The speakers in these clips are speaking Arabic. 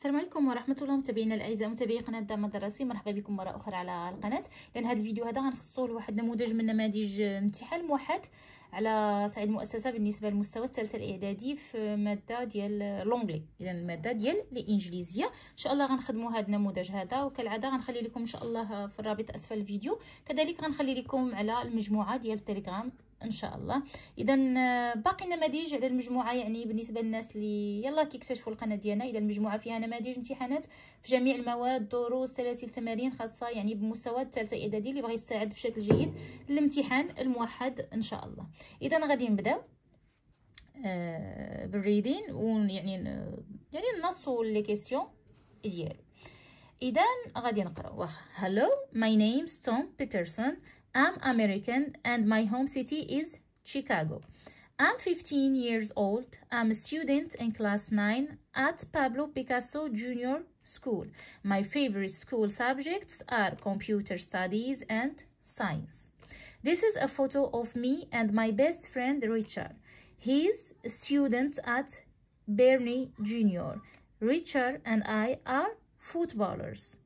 السلام عليكم ورحمه الله متابعينا الاعزاء متابعي قناه دعم الدراسي مرحبا بكم مره اخرى على القناه لان هذا الفيديو هذا غنخصوه لواحد نموذج من نماذج امتحان موحد على صعيد المؤسسه بالنسبه للمستوى الثالث الاعدادي في ماده ديال لونجلي اذا الماده ديال الانجليزيه ان شاء الله غنخدمو هذا النموذج هذا وكالعاده غنخلي لكم ان شاء الله في الرابط اسفل الفيديو كذلك غنخلي لكم على المجموعه ديال التليجرام ان شاء الله اذا آه، باقي نماذج على المجموعه يعني بالنسبه للناس اللي يلا كيكتشفوا القناه ديالنا اذا المجموعه فيها نماذج امتحانات في جميع المواد دروس سلاسل تمارين خاصه يعني بمستوى الثالثه اعدادي اللي بغى يستعد بشكل جيد للامتحان الموحد ان شاء الله اذا غادي نبداو آه، بالريدين ويعني يعني النص واللي كيسيون ديالو اذا غادي نقراو واخا هالو ماي نيم ستون بيترسون I'm American and my home city is Chicago. I'm 15 years old. I'm a student in class 9 at Pablo Picasso Junior School. My favorite school subjects are computer studies and science. This is a photo of me and my best friend Richard. He's a student at Bernie Junior. Richard and I are footballers.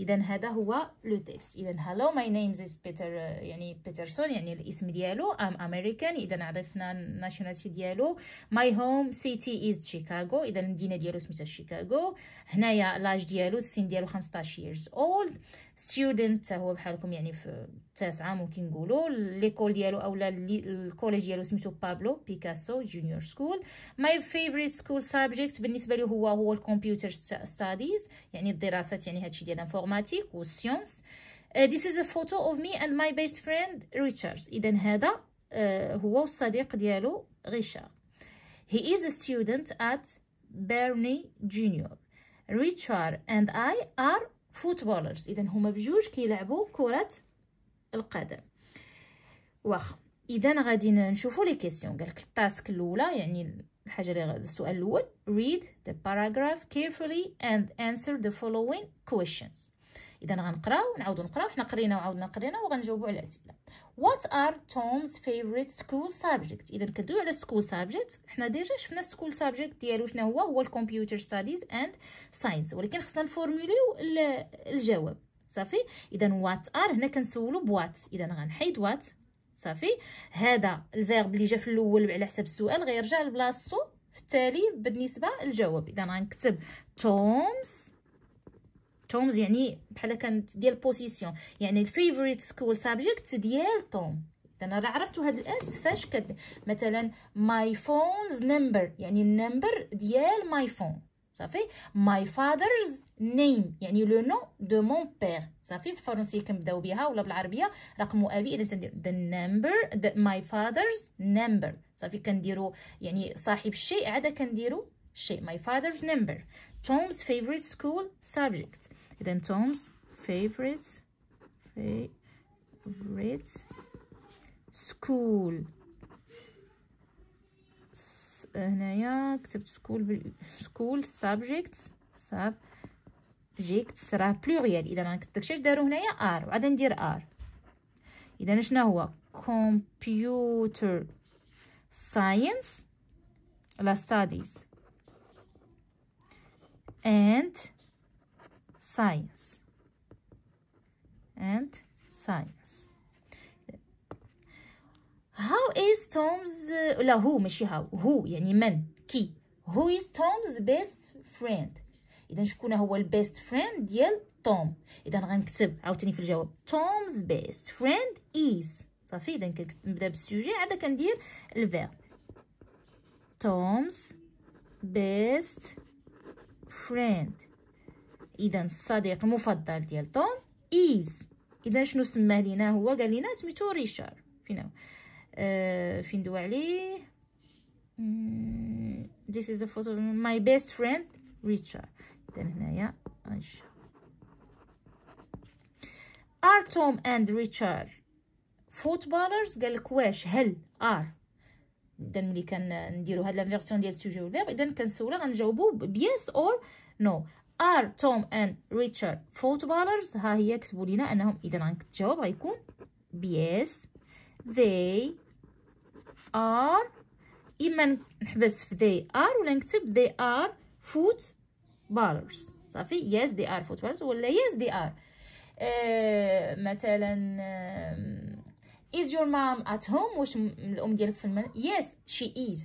اذا هذا هو لو تيست اذا هالو ماي نيمز از بيتر يعني بيترسون يعني الاسم ديالو ام امريكان اذا عرفنا الناشوناليتي ديالو ماي هوم سيتي از شيكاغو اذا المدينه ديالو سميتها شيكاغو هنايا لاج ديالو السن ديالو 15 ييرز اولد student هو بحالكم يعني في التاسعه ممكن نقولو ليكول ديالو اولا الكوليج ديالو سميتو بابلو بيكاسو جونيور سكول ماي فيفريت سكول سابجيكت بالنسبه لي هو هو الكمبيوتر ستاديز يعني الدراسات يعني هادشي ديال انفورماتيك و Uh, this is a photo of me and my best friend Richard. إذا هذا uh, هو الصديق ديالو ريشارد. He is a student at Bernie Junior. Richard and I are footballers. إذا هما بجوج كيلعبوا كرة القدم واخا اذا غادي نشوفوا لي كيسيون قالك التاسك الاولى يعني الحاجه اللي السؤال الاول read the paragraph carefully and answer the following questions اذا غنقراو نعاودو نقراو حنا قرينا وعاودنا قرينا وغنجاوبو على الاسئله what are tom's favorite school subject اذا كدوي على school subject حنا ديجا شفنا school subject ديالو شنو هو هو الكمبيوتر ستاديز اند ساينس ولكن خصنا نفورمولي الجواب صافي اذا وات ار هنا كنسولو بوات اذا غنحيد وات صافي هذا الفيرب اللي جا في الاول على حسب السؤال غيرجع لبلاصتو في التالي بالنسبه للجواب اذا غنكتب تومز تومز يعني بحال كانت ديال بوزيسيون يعني الفيفوريت سكول سابجكت ديال توم انا راه عرفتوا هاد الاس فاش كد مثلا ماي فونز نمبر يعني النمبر ديال ماي فون صافي ماي فادرز نيم يعني لو نو دو مون بير صافي بالفرنسيه كنبداو بها ولا بالعربيه رقم ابي اذا تندير ذا نمبر ماي فادرز نمبر صافي كنديرو يعني صاحب الشيء عادة كنديرو شيء my father's number Tom's favorite school subject إذا Tom's favorite favorite school هنايا كتبت سكول سكول سابجيكتس ساب جيكت راه بلوريال اذا راه داكشي اش داروا هنايا ار وعاد ندير ار اذا شنو هو كمبيوتر ساينس لا ستاديز اند ساينس اند ساينس هاو از تومز لا هو ماشي هاو هو يعني من كي هو از تومز بيست فريند اذا شكون هو البيست فريند ديال توم اذا غنكتب عاوتاني في الجواب تومز بيست فريند از صافي اذا كنبدا بالسوجي عاد كندير الفيرب تومز بيست فريند اذا الصديق المفضل ديال توم از اذا شنو سماه لينا هو قال لينا سميتو ريشار هو آه، فين دوا عليه this is a photo of my best friend Richard اذا هنايا غنشوف ار توم اند ريتشارد فوتبولرز قال لك واش هل ار اذا ملي كنديروا هاد لامليغسيون ديال السوجي والفيرب اذا كنسولها غنجاوبوا بيس اور نو ار توم اند ريتشارد فوتبولرز ها هي كتبوا لينا انهم اذا غنجاوب غيكون بيس they are اما نحبس في they are ولا نكتب they are footballers صافي yes they are footballers ولا yes they are uh, مثلا آه, is your mom at home واش الام ديالك في المن yes she is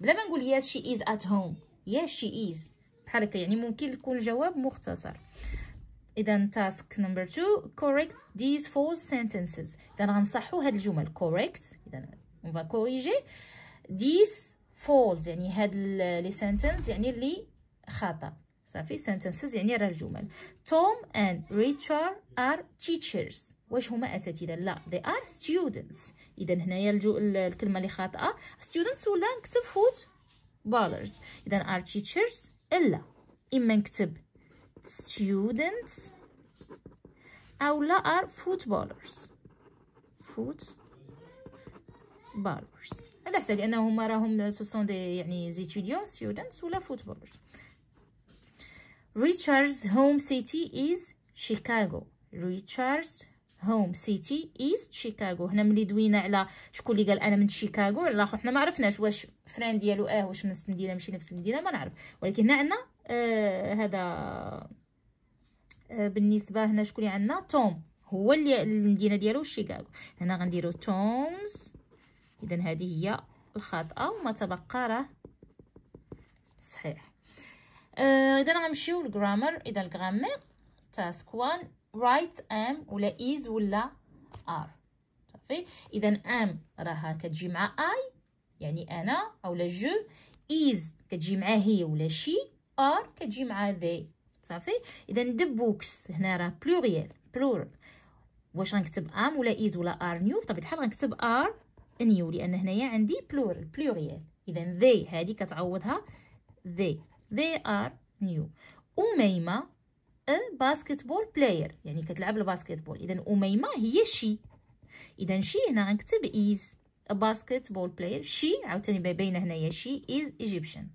بلا ما نقول yes she is at home yes she is بحال هكا يعني ممكن يكون الجواب مختصر اذا تاسك نمبر تو correct these four sentences اذا غنصحو هاد الجمل correct اذا on va corriger these يعني هاد لي سنتنس يعني لي خطا صافي sentences يعني راه الجمل توم اند ريتشارد ار teachers واش هما اساتذه لا ذي أر students اذا هنايا الكلمه لي خاطئه students ولا نكتب فوت بالرز اذا ار teachers الا اما نكتب students أو لا are footballers footballers على حساب لأنه هما راهم سوسون دي يعني زيتيديون students ولا footballers Richard's home city is Chicago Richard's هوم سيتي is شيكاغو هنا ملي دوينا على شكون اللي قال انا من شيكاغو على الاخر حنا ما عرفناش واش فران ديالو اه واش من نفس المدينه ماشي نفس المدينه ما نعرف ولكن هنا عندنا آه هذا آه بالنسبه هنا شكون عندنا توم هو اللي المدينه ديالو شيكاغو هنا غنديرو تومز اذا هذه هي الخاطئه وما تبقى راه صحيح آه اذا غنمشيو للجرامر اذا الجرامر تاسك 1 رايت ام ولا از ولا ار صافي اذا ام راها كتجي مع اي يعني انا اولا جو از كتجي مع هي ولا شي ار كتجي مع they صافي اذا دي بوكس هنا راه بلوريال بلورال واش غنكتب ام ولا ايز ولا ار نيو بطبيعه الحال غنكتب ار نيو لان هنايا عندي بلورال بلوريال اذا they هذه كتعوضها they they are new اميمه باسكتبول بلاير يعني كتلعب الباسكتبول اذا اميمه هي شي اذا شي هنا غنكتب باسكت باسكتبول بلاير شي عاوتاني باينه هنايا شي از ايجيبشن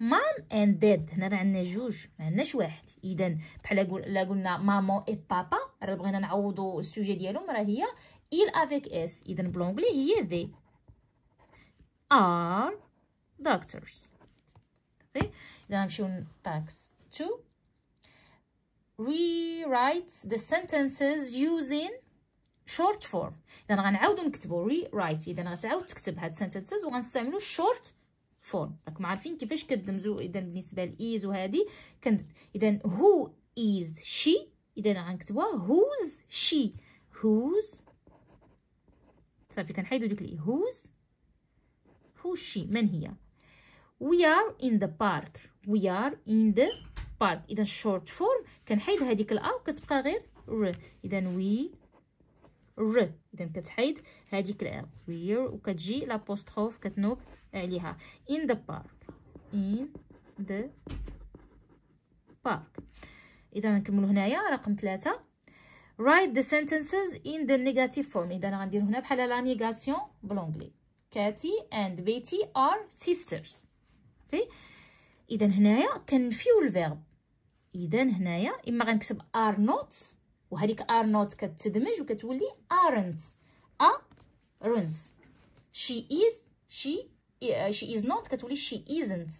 مام اند داد هنا راه عندنا جوج ما عندناش واحد اذا بحال لا قلنا مامون اي بابا راه بغينا نعوضوا السوجي ديالهم راه هي il افيك اس اذا بلونغلي هي they are doctors اوكي اذا نمشيو تاكس تو rewrite the sentences using short form اذا غنعاودو نكتبو rewrite اذا غتعاود تكتب هاد sentences وغنستعملو short فورم راكم عارفين كيفاش كدمزو اذا بالنسبه لايز وهذه كند اذا هو از شي اذا غنكتبوها هوز شي هوز صافي كنحيدو ديك الاي هوز هو شي من هي وي ار ان ذا بارك وي ار ان ذا بارك اذا شورت فورم كنحيد هذيك الا وكتبقى غير ر اذا وي ر اذا كتحيد هذيك الار وير وكتجي لابوستروف كتنوب عليها ان ذا بارك ان ذا بارك اذا نكملوا هنايا رقم ثلاثة write the sentences in the negative form اذا غندير هنا بحال لا نيغاسيون بالانجلي كاتي اند بيتي ار سيسترز في اذا هنايا كنفيو الفيرب اذا هنايا اما غنكتب ار نوت وهذيك ار نوت كتدمج وكتولي ارنت ارنت شي از شي شي از نوت كتولي شي ازنت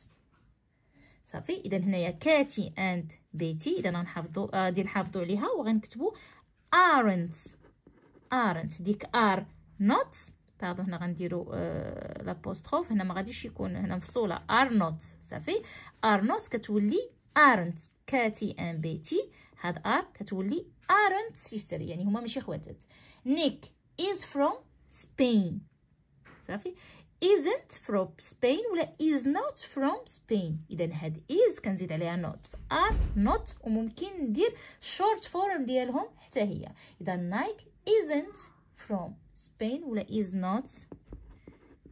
صافي اذا هنايا كاتي اند بيتي اذا غنحافظوا غادي نحافظوا عليها وغنكتبوا ارنت ارنت ديك ار نوت بعد هنا غنديرو آه لابوستروف هنا ما غاديش يكون هنا مفصوله ار نوت صافي ار نوت كتولي ارنت كاتي اند بيتي هاد ار كتولي ارنت سيستر يعني هما ماشي خواتات نيك از فروم سبين صافي isn't from Spain ولا is not from Spain اذا هاد is كنزيد عليها not are not وممكن ندير short form ديالهم حتى هي اذا Nike isn't from Spain ولا is not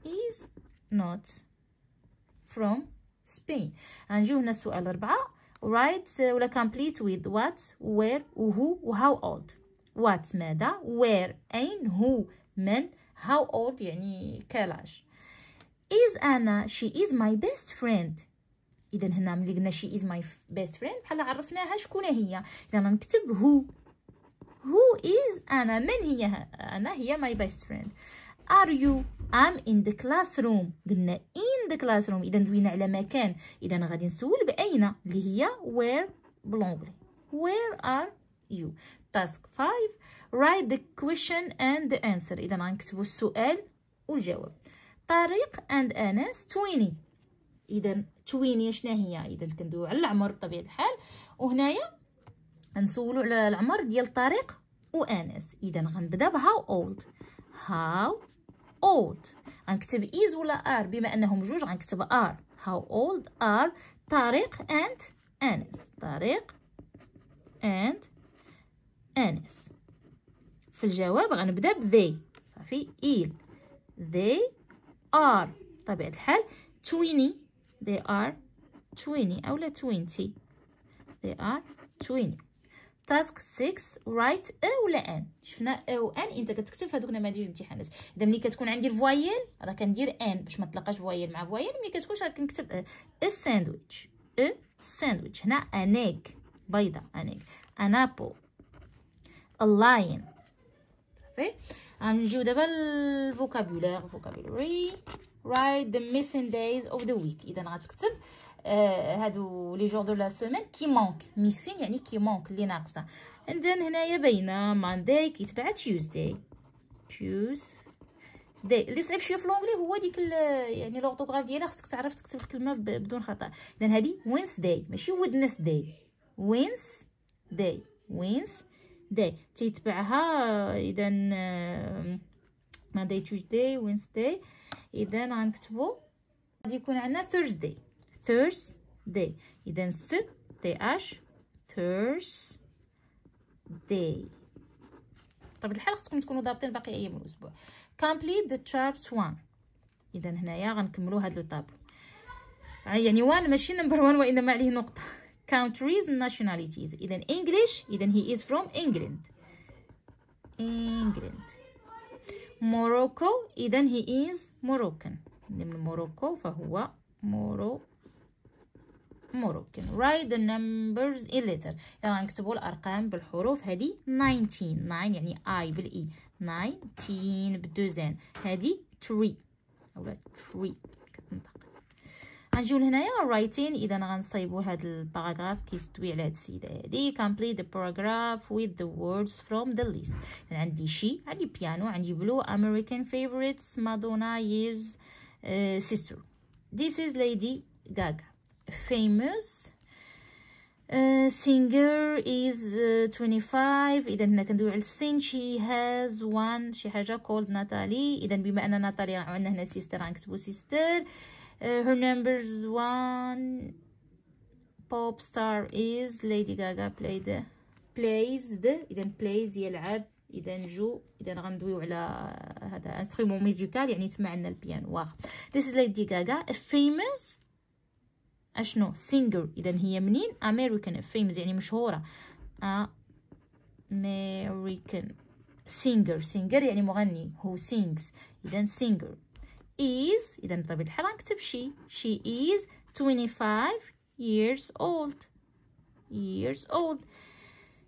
is not from Spain غنجيو هنا السؤال 4 write ولا complete with what where who وhow old what ماذا where أين who من how old يعني كالاج is أنا she is my best friend إذا هنا ملي قلنا she is my best friend بحال عرفناها شكون هي إذا نكتب who who is أنا من هي أنا هي my best friend are you I'm in the classroom قلنا in the classroom اذا دوينا على مكان اذا غادي نسول باين اللي هي where belong. where are you task 5 write the question and the answer اذا غنكتبوا السؤال والجواب طارق and انس 20 اذا 20 شنو هي اذا كندويو على العمر بطبيعه الحال وهنايا غنسولو على العمر ديال طارق وانس اذا غنبدا بها اولد How old غنكتب is ولا are بما انهم جوج غنكتب are how old are طارق and أنس طارق and أنس في الجواب غنبدا بذي صافي إيل they are طبيعة الحال 20 they are 20 أولا 20 they are 20 تاسك 6 رايت ا ولا ان شفنا او ان انت كتكتب في هذوك نماذج الامتحانات اذا ملي كتكون عندي الفوايل راه كندير ان باش ما نطلقاش فوايل مع فوايل ملي كتكونش راه كنكتب ساندويتش ا ساندويتش هنا انيك بيضه انيك انابو الاين صافي غنجيو دابا الفوكابولير فوكابولري رايت ذا ميسين دايز اوف ذا ويك اذا غتكتب آه، هادو لي جور دو لا سيمين كي مونك ميسين يعني كي مونك لي ناقصه عندنا هنايا باينه مانداي كيتبع تيوزداي تيوز داي اللي صعيب شويه في لونغلي هو ديك يعني لورطوغراف ديالها خصك تعرف تكتب الكلمه بدون خطا اذا هادي وينس داي ماشي ودنس داي وينس داي وينس داي تيتبعها اذا مانداي تيوزداي وينس داي اذا غنكتبو غادي يكون عندنا ثيرزداي Thursday إذا ث th Thursday طب الحال خصكم تكونوا ضابطين باقي أيام الأسبوع complete the charts one إذا هنايا غنكملوا هاد لو طابلو آه، يعني وان ماشي نمبر وان وإنما عليه نقطة countries nationalities إذا English إذا he is from England England Morocco إذا he is Moroccan من موروكو فهو موروكو ممكن write the numbers in letter يعني غنكتبوا الارقام بالحروف هذه 19 9 يعني اي بالاي 19 بدوزين هذه 3 اولا 3 كتنطق غنجيو لهنايا رايتين اذا غنصايبوا هاد الباراغراف كيف دوي على هاد السيده هادي complete the paragraph with the words from the list يعني عندي شي عندي بيانو عندي بلو امريكان favorites مادونا years uh, sister this is lady gaga famous uh, singer is uh, 25 اذا هنا كندوي على السن she has one شي حاجه called Natalie اذا بما ان ناتالي عندنا هنا سيستر غنكتبو سيستر uh, her number one pop star is lady gaga played plays the اذا plays يلعب اذا جو اذا غندويو على هذا انسترومون ميوزيكال يعني تما عندنا البيانو واخ this is lady gaga famous اشنو سينجر اذا هي منين امريكان فيمز يعني مشهوره امريكان سينجر سينجر يعني مغني هو سينجز طيب، اذا سينجر is اذا بطبيعه الحال نكتب شي she is 25 years old years old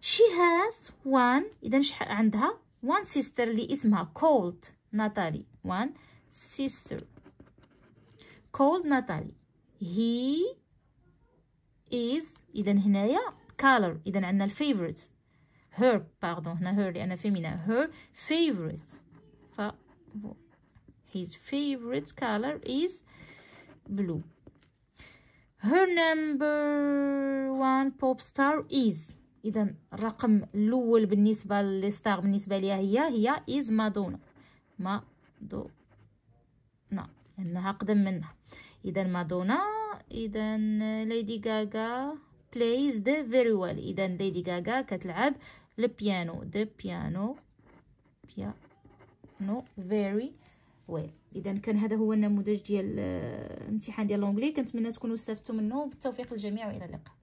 she has one اذا شحال عندها one sister اللي اسمها cold ناتالي one sister cold ناتالي he is اذا هنايا color اذا عندنا الفيفوريت her باردون هنا her لان فيمينا her favorite ف his favorite color is blue her number one pop star is اذا الرقم الاول بالنسبه للستار بالنسبه ليها هي هي is مادونا مادونا انها اقدم منها اذا مادونا اذا ليدي غاغا plays the very well اذا ليدي غاغا كتلعب البيانو the piano piano very ويل اذا كان هذا هو النموذج ديال الامتحان آه، ديال لونجلي كنتمنى تكونوا استفدتوا منه بالتوفيق للجميع والى اللقاء